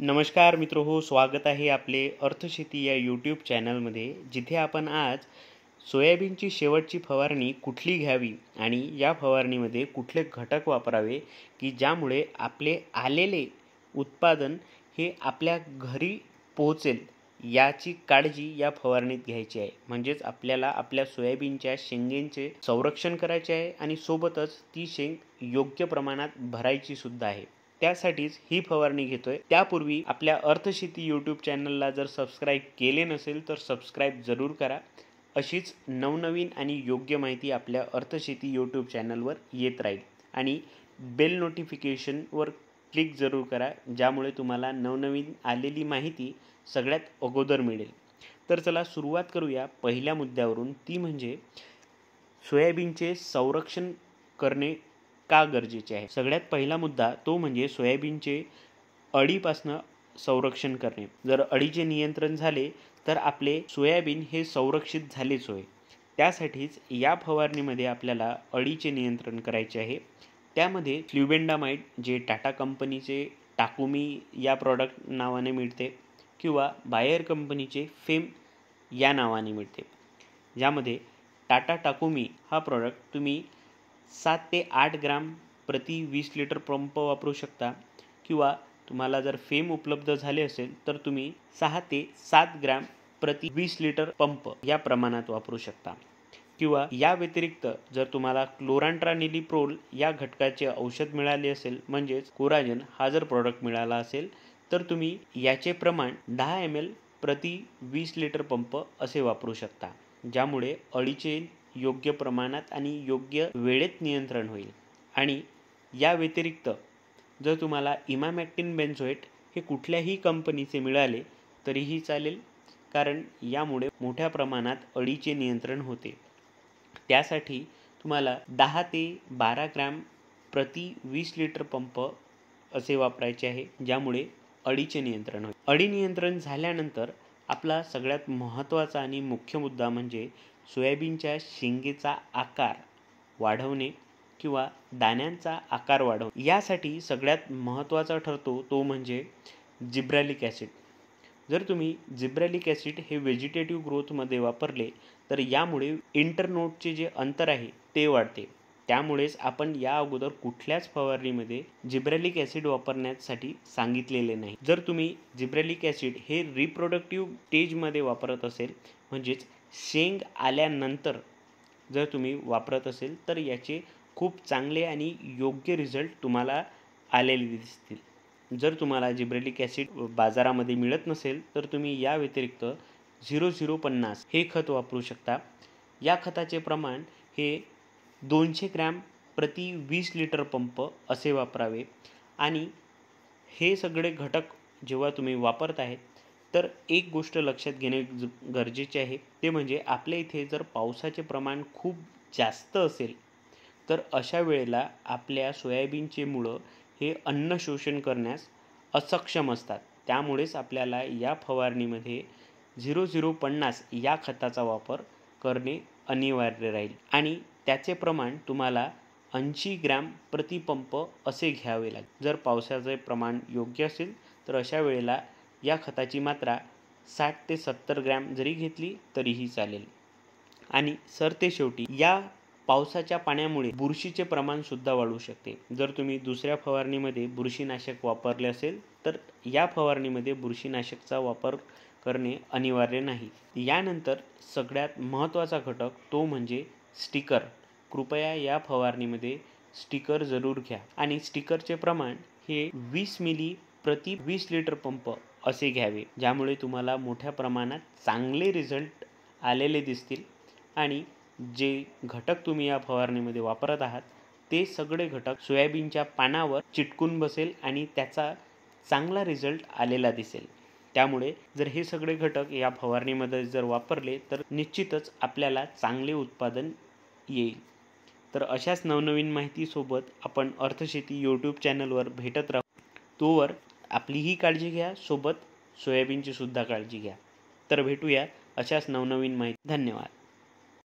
नमस्कार मित्र हो स्वागत आहे आपले अर्थशेती या यूट्यूब चॅनलमध्ये जिथे आपण आज सोयाबीनची शेवटची फवारणी कुठली घ्यावी आणि या फवारणीमध्ये कुठले घटक वापरावे की ज्यामुळे आपले आलेले उत्पादन हे आपल्या घरी पोहोचेल याची काळजी या फवारणीत घ्यायची आहे म्हणजेच आपल्याला आपल्या सोयाबीनच्या शेंगेंचे संरक्षण करायचे आहे आणि सोबतच ती शेंग योग्य प्रमाणात भरायची सुद्धा आहे त्यासाठीच ही फवारणी घेतोय त्यापूर्वी आपल्या अर्थशेती यूट्यूब चॅनलला जर सबस्क्राईब केले नसेल तर सबस्क्राईब जरूर करा अशीच नवनवीन आणि योग्य माहिती आपल्या अर्थशेती यूट्यूब चॅनलवर येत राहील आणि बेल नोटिफिकेशनवर क्लिक जरूर करा ज्यामुळे तुम्हाला नवनवीन आलेली माहिती सगळ्यात अगोदर मिळेल तर चला सुरुवात करूया पहिल्या मुद्द्यावरून ती म्हणजे सोयाबीनचे संरक्षण करणे का गरजेचे आहे सगळ्यात पहिला मुद्दा तो म्हणजे सोयाबीनचे अळीपासनं संरक्षण करणे जर अळीचे नियंत्रण झाले तर आपले सोयाबीन हे संरक्षित झालेच होय त्यासाठीच या फवारणीमध्ये आपल्याला अळीचे नियंत्रण करायचे आहे त्यामध्ये फ्ल्युबेंडामाइट जे टाटा कंपनीचे टाकुमी या प्रॉडक्ट नावाने मिळते किंवा बायर कंपनीचे फेम या नावाने मिळते यामध्ये टाटा टाकुमी हा प्रॉडक्ट तुम्ही सात ते आठ ग्राम प्रति वीस लिटर पंप वापरू शकता किंवा तुम्हाला जर फेम उपलब्ध झाले असेल तर तुम्ही सहा ते सात ग्रॅम प्रति वीस लिटर पंप या प्रमाणात वापरू शकता किंवा या व्यतिरिक्त जर तुम्हाला क्लोरांट्रानिलिप्रोल या घटकाचे औषध मिळाले असेल म्हणजेच कोराजन हा जर प्रॉडक्ट मिळाला असेल तर तुम्ही याचे प्रमाण दहा एम एल प्रति वीस लिटर पंप असे वापरू शकता ज्यामुळे अळीचे योग्य प्रमाणात आणि योग्य वेळेत नियंत्रण होईल आणि या व्यतिरिक्त जर तुम्हाला इमामॅक्टिन बेन्झोएट हे कुठल्याही कंपनीचे मिळाले तरीही चालेल कारण यामुळे मोठ्या प्रमाणात अळीचे नियंत्रण होते त्यासाठी तुम्हाला दहा ते बारा ग्रॅम प्रति वीस लिटर पंप असे वापरायचे आहे ज्यामुळे अळीचे नियंत्रण होईल अळी नियंत्रण झाल्यानंतर आपला सगळ्यात महत्त्वाचा आणि मुख्य मुद्दा म्हणजे सोयाबीनच्या शेंगेचा आकार वाढवणे किंवा दाण्यांचा आकार वाढवणे यासाठी सगळ्यात महत्त्वाचा ठरतो तो म्हणजे जिब्रॅलिक ॲसिड जर तुम्ही जिब्रॅलिक ॲसिड हे व्हेजिटेटिव्ह ग्रोथमध्ये वापरले तर यामुळे इंटरनोटचे जे अंतर आहे ते वाढते त्यामुळेच आपण या अगोदर कुठल्याच फवारणीमध्ये जिब्रॅलिक ॲसिड वापरण्यासाठी सांगितलेले नाही जर तुम्ही जिब्रॅलिक ॲसिड हे रिप्रोडक्टिव्ह स्टेजमध्ये वापरत असेल म्हणजेच शेंग आल्यानंतर जर तुम्ही वापरत असेल तर याचे खूप चांगले आणि योग्य रिझल्ट तुम्हाला आलेले दिसतील जर तुम्हाला जिब्रेलिक ॲसिड बाजारामध्ये मिळत नसेल तर तुम्ही या व्यतिरिक्त झिरो झिरो पन्नास हे खत वापरू शकता या खताचे प्रमाण हे दोनशे ग्रॅम प्रति वीस लिटर पंप असे वापरावे आणि हे सगळे घटक जेव्हा तुम्ही वापरत आहेत तर एक गोष्ट लक्षात घेणे गरजेचे आहे ते म्हणजे आपल्या इथे जर पावसाचे प्रमाण खूप जास्त असेल तर अशा वेळेला आपल्या सोयाबीनचे मुळं हे अन्न शोषण करण्यास असक्षम असतात त्यामुळेच आपल्याला या फवारणीमध्ये झिरो झिरो पन्नास या खताचा वापर करणे अनिवार्य राहील आणि त्याचे प्रमाण तुम्हाला ऐंशी ग्रॅम प्रतिपंप असे घ्यावे लागेल जर पावसाचे प्रमाण योग्य असेल तर अशा वेळेला या खताची मात्रा साठ ते सत्तर ग्रॅम जरी घेतली तरीही चालेल आणि सर ते शेवटी या पावसाच्या पाण्यामुळे बुरशीचे प्रमाणसुद्धा वाढू शकते जर तुम्ही दुसऱ्या फवारणीमध्ये बुरशीनाशक वापरले असेल तर या फवारणीमध्ये बुरशीनाशकचा वापर करणे अनिवार्य नाही यानंतर सगळ्यात महत्त्वाचा घटक तो म्हणजे स्टिकर कृपया या फवारणीमध्ये स्टिकर जरूर घ्या आणि स्टिकरचे प्रमाण हे वीस मिली प्रति वीस लिटर पंप असे घ्यावे ज्यामुळे तुम्हाला मोठ्या प्रमाणात चांगले रिझल्ट आलेले दिसतील आणि जे घटक तुम्ही या फवारणीमध्ये वापरत आहात ते सगळे घटक सोयाबीनच्या पानावर चिटकून बसेल आणि त्याचा चांगला रिझल्ट आलेला दिसेल त्यामुळे जर हे सगळे घटक या फवारणीमध्ये जर वापरले तर निश्चितच आपल्याला चांगले उत्पादन येईल तर अशाच नवनवीन माहितीसोबत आपण अर्थशेती यूट्यूब चॅनलवर भेटत राहू तोवर आपली आपलीही काळजी घ्या सोबत सोयाबीनची सुद्धा काळजी घ्या तर भेटूया अशाच नवनवीन माहिती धन्यवाद